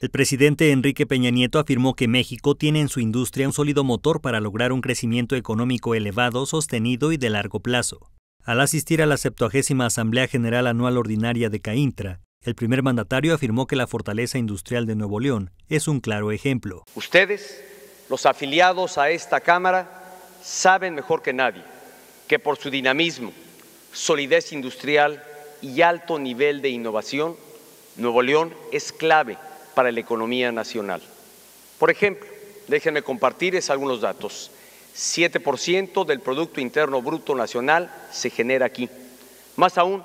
El presidente Enrique Peña Nieto afirmó que México tiene en su industria un sólido motor para lograr un crecimiento económico elevado, sostenido y de largo plazo. Al asistir a la 70 Asamblea General Anual Ordinaria de CAINTRA, el primer mandatario afirmó que la fortaleza industrial de Nuevo León es un claro ejemplo. Ustedes, los afiliados a esta Cámara, saben mejor que nadie que por su dinamismo, solidez industrial y alto nivel de innovación, Nuevo León es clave para la economía nacional. Por ejemplo, déjenme compartirles algunos datos. 7% del Producto Interno Bruto Nacional se genera aquí. Más aún,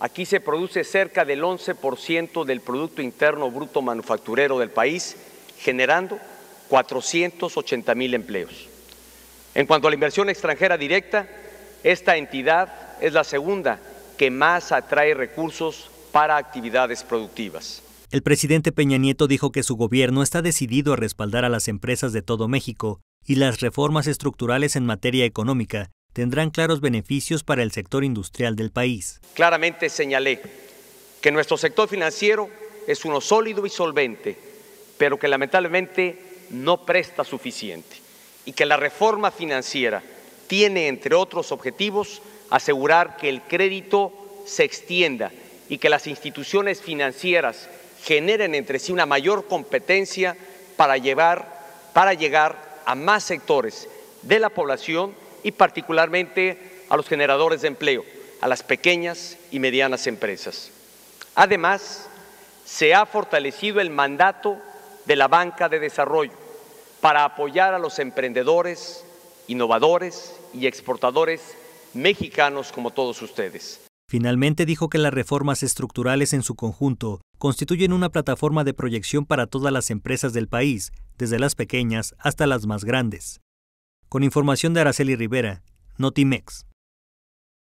aquí se produce cerca del 11% del Producto Interno Bruto Manufacturero del país, generando 480 mil empleos. En cuanto a la inversión extranjera directa, esta entidad es la segunda que más atrae recursos para actividades productivas. El presidente Peña Nieto dijo que su gobierno está decidido a respaldar a las empresas de todo México y las reformas estructurales en materia económica tendrán claros beneficios para el sector industrial del país. Claramente señalé que nuestro sector financiero es uno sólido y solvente, pero que lamentablemente no presta suficiente y que la reforma financiera tiene, entre otros objetivos, asegurar que el crédito se extienda y que las instituciones financieras generen entre sí una mayor competencia para, para llegar a más sectores de la población y particularmente a los generadores de empleo, a las pequeñas y medianas empresas. Además, se ha fortalecido el mandato de la banca de desarrollo para apoyar a los emprendedores, innovadores y exportadores mexicanos como todos ustedes. Finalmente dijo que las reformas estructurales en su conjunto constituyen una plataforma de proyección para todas las empresas del país, desde las pequeñas hasta las más grandes. Con información de Araceli Rivera, Notimex.